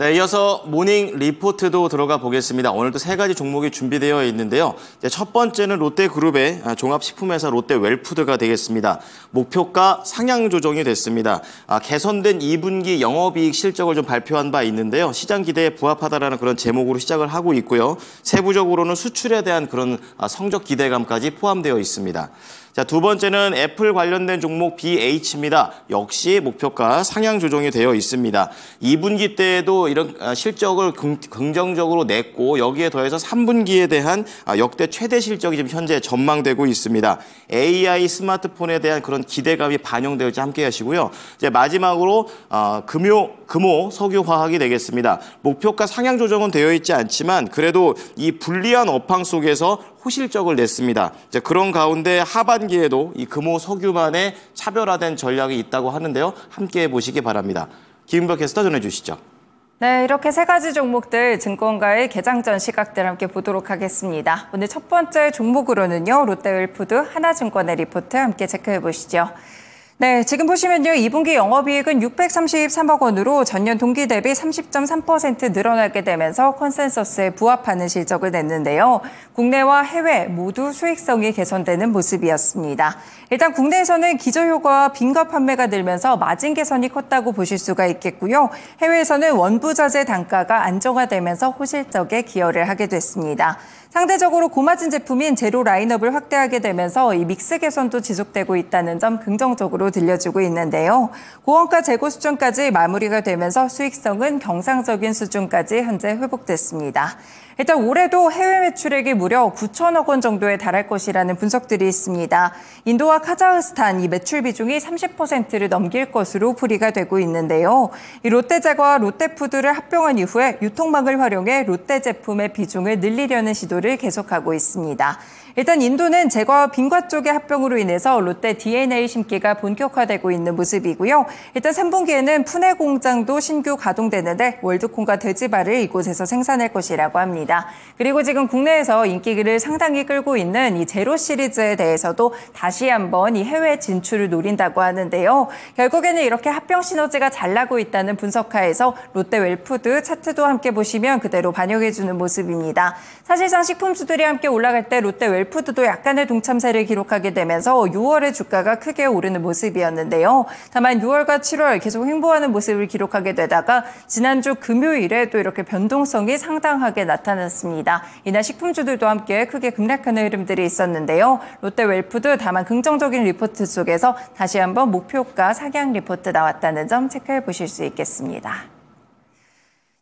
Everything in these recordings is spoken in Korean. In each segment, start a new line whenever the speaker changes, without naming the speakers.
네, 이어서 모닝 리포트도 들어가 보겠습니다. 오늘도 세 가지 종목이 준비되어 있는데요. 첫 번째는 롯데그룹의 아, 종합식품회사 롯데웰푸드가 되겠습니다. 목표가 상향 조정이 됐습니다. 아, 개선된 2분기 영업이익 실적을 좀 발표한 바 있는데요. 시장 기대에 부합하다라는 그런 제목으로 시작을 하고 있고요. 세부적으로는 수출에 대한 그런 아, 성적 기대감까지 포함되어 있습니다. 자, 두 번째는 애플 관련된 종목 BH입니다. 역시 목표가 상향 조정이 되어 있습니다. 2분기 때에도 이런 아, 실적을 긍정적으로 냈고 여기에 더해서 3분기에 대한 아, 역대 최대 실적이 지금 현재 전망되고 있습니다. AI 스마트폰에 대한 그런 기대감이 반영될지 함께 하시고요. 이제 마지막으로 어, 금요 금호 석유화학이 되겠습니다. 목표가 상향 조정은 되어 있지 않지만 그래도 이 불리한 업황 속에서 호실적을 냈습니다. 이제 그런 가운데 하반기에도 이 금호 석유만의 차별화된 전략이 있다고 하는데요. 함께 보시기 바랍니다. 김은벽 캐스터 전해주시죠.
네, 이렇게 세 가지 종목들 증권가의 개장전 시각들 함께 보도록 하겠습니다. 오늘 첫 번째 종목으로는요, 롯데웰푸드 하나증권의 리포트 함께 체크해 보시죠. 네, 지금 보시면요. 2분기 영업이익은 633억 원으로 전년 동기 대비 30.3% 늘어나게 되면서 컨센서스에 부합하는 실적을 냈는데요. 국내와 해외 모두 수익성이 개선되는 모습이었습니다. 일단 국내에서는 기저효과와 빈가 판매가 늘면서 마진 개선이 컸다고 보실 수가 있겠고요. 해외에서는 원부자재 단가가 안정화되면서 호실적에 기여를 하게 됐습니다. 상대적으로 고마진 제품인 제로 라인업을 확대하게 되면서 이 믹스 개선도 지속되고 있다는 점 긍정적으로 들려주고 있는데요. 고원가 재고 수준까지 마무리가 되면서 수익성은 경상적인 수준까지 현재 회복됐습니다. 일단 올해도 해외 매출액이 무려 9천억 원 정도에 달할 것이라는 분석들이 있습니다. 인도와 카자흐스탄 이 매출 비중이 30%를 넘길 것으로 풀이가 되고 있는데요. 이롯데제과와 롯데푸드를 합병한 이후에 유통망을 활용해 롯데 제품의 비중을 늘리려는 시도를 계속하고 있습니다. 일단 인도는 제거 빙과 쪽의 합병으로 인해서 롯데 DNA 심기가 본격화되고 있는 모습이고요. 일단 3분기에는 푸네 공장도 신규 가동되는데 월드콘과 돼지발을 이곳에서 생산할 것이라고 합니다. 그리고 지금 국내에서 인기를 상당히 끌고 있는 이 제로 시리즈에 대해서도 다시 한번 이 해외 진출을 노린다고 하는데요. 결국에는 이렇게 합병 시너지가 잘 나고 있다는 분석하에서 롯데 웰푸드 차트도 함께 보시면 그대로 반영해주는 모습입니다. 사실상 식품 수들이 함께 올라갈 때 롯데 웰 웰푸드도 약간의 동참세를 기록하게 되면서 6월의 주가가 크게 오르는 모습이었는데요. 다만 6월과 7월 계속 횡보하는 모습을 기록하게 되다가 지난주 금요일에 또 이렇게 변동성이 상당하게 나타났습니다. 이날 식품주들도 함께 크게 급락하는 흐름들이 있었는데요. 롯데 웰푸드 다만 긍정적인 리포트 속에서 다시 한번 목표가 상향 리포트 나왔다는 점 체크해 보실 수 있겠습니다.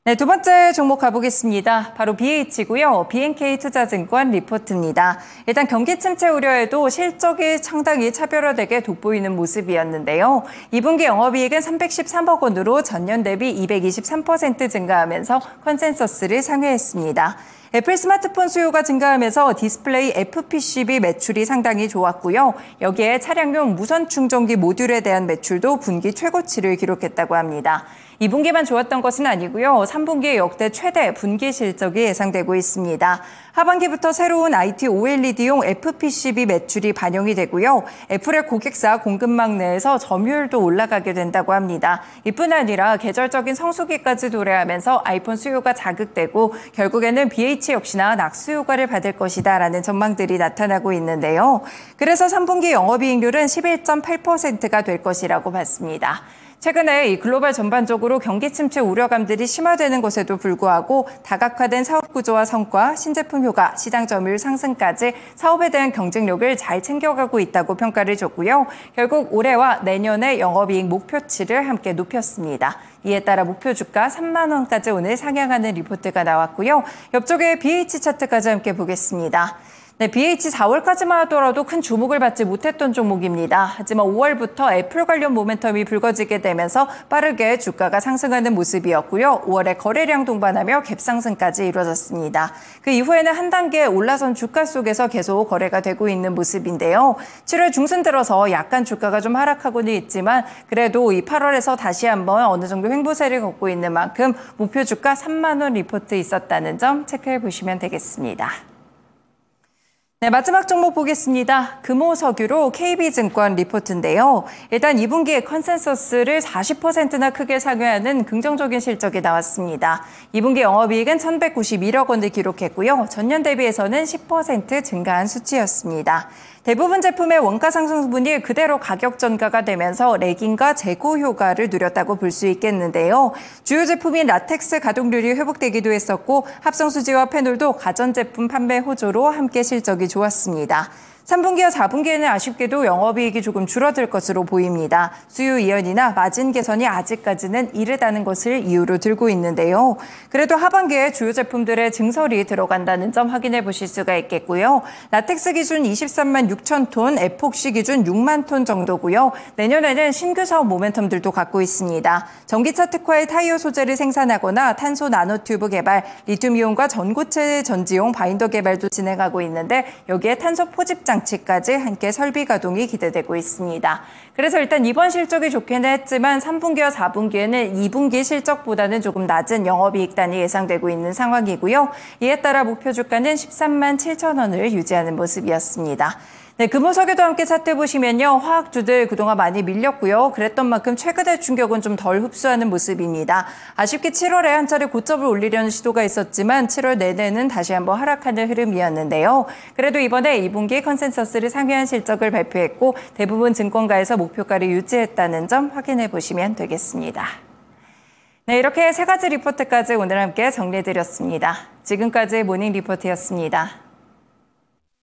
네, 두 번째 종목 가보겠습니다. 바로 BH고요. BNK 투자증권 리포트입니다. 일단 경기 침체 우려에도 실적이 상당히 차별화되게 돋보이는 모습이었는데요. 2분기 영업이익은 313억 원으로 전년 대비 223% 증가하면서 컨센서스를 상회했습니다. 애플 스마트폰 수요가 증가하면서 디스플레이 FPCB 매출이 상당히 좋았고요. 여기에 차량용 무선 충전기 모듈에 대한 매출도 분기 최고치를 기록했다고 합니다. 2분기만 좋았던 것은 아니고요. 3분기에 역대 최대 분기 실적이 예상되고 있습니다. 하반기부터 새로운 IT OLED용 FPCB 매출이 반영이 되고요. 애플의 고객사 공급망 내에서 점유율도 올라가게 된다고 합니다. 이뿐 아니라 계절적인 성수기까지 도래하면서 아이폰 수요가 자극되고 결국에는 BH 역시나 낙수 효과를 받을 것이다라는 전망들이 나타나고 있는데요. 그래서 3분기 영업이익률은 11.8%가 될 것이라고 봤습니다. 최근에 이 글로벌 전반적으로 경기 침체 우려감들이 심화되는 것에도 불구하고 다각화된 사업 구조와 성과, 신제품 효과, 시장 점유율 상승까지 사업에 대한 경쟁력을 잘 챙겨가고 있다고 평가를 줬고요. 결국 올해와 내년의 영업이익 목표치를 함께 높였습니다. 이에 따라 목표 주가 3만 원까지 오늘 상향하는 리포트가 나왔고요. 옆쪽에 BH 차트까지 함께 보겠습니다. 네, BH 4월까지만 하더라도 큰 주목을 받지 못했던 종목입니다. 하지만 5월부터 애플 관련 모멘텀이 불거지게 되면서 빠르게 주가가 상승하는 모습이었고요. 5월에 거래량 동반하며 갭상승까지 이루어졌습니다. 그 이후에는 한 단계 올라선 주가 속에서 계속 거래가 되고 있는 모습인데요. 7월 중순 들어서 약간 주가가 좀 하락하고는 있지만 그래도 이 8월에서 다시 한번 어느 정도 횡보세를 걷고 있는 만큼 목표 주가 3만 원 리포트 있었다는 점 체크해 보시면 되겠습니다. 네, 마지막 종목 보겠습니다. 금호석유로 KB증권 리포트인데요. 일단 2분기에 컨센서스를 40%나 크게 상회하는 긍정적인 실적이 나왔습니다. 2분기 영업이익은 1,191억 원을 기록했고요. 전년 대비해서는 10% 증가한 수치였습니다. 대부분 제품의 원가 상승분이 그대로 가격 전가가 되면서 레깅과 재고 효과를 누렸다고 볼 수 있겠는데요. 주요 제품인 라텍스 가동률이 회복되기도 했었고 합성수지와 페놀도 가전제품 판매 호조로 함께 실적이 좋았습니다. 3분기와 4분기에는 아쉽게도 영업이익이 조금 줄어들 것으로 보입니다. 수요 이연이나 마진 개선이 아직까지는 이르다는 것을 이유로 들고 있는데요. 그래도 하반기에 주요 제품들의 증설이 들어간다는 점 확인해 보실 수가 있겠고요. 라텍스 기준 23만 6천 톤, 에폭시 기준 6만 톤 정도고요. 내년에는 신규 사업 모멘텀들도 갖고 있습니다. 전기차 특화의 타이어 소재를 생산하거나 탄소 나노튜브 개발, 리튬이온과 전고체 전지용 바인더 개발도 진행하고 있는데 여기에 탄소 포집장 장치까지 함께 설비 가동이 기대되고 있습니다. 그래서 일단 이번 실적이 좋기는 했지만 3분기와 4분기에는 2분기 실적보다는 조금 낮은 영업이익단이 예상되고 있는 상황이고요. 이에 따라 목표 주가는 13만 7천 원을 유지하는 모습이었습니다. 네, 금호석유도 함께 차트 보시면요. 화학주들 그동안 많이 밀렸고요. 그랬던 만큼 최근의 충격은 좀 덜 흡수하는 모습입니다. 아쉽게 7월에 한 차례 고점을 올리려는 시도가 있었지만 7월 내내는 다시 한번 하락하는 흐름이었는데요. 그래도 이번에 2분기 컨센서스를 상회한 실적을 발표했고 대부분 증권가에서 목표가를 유지했다는 점 확인해 보시면 되겠습니다. 네, 이렇게 세 가지 리포트까지 오늘 함께 정리해드렸습니다. 지금까지 모닝 리포트였습니다.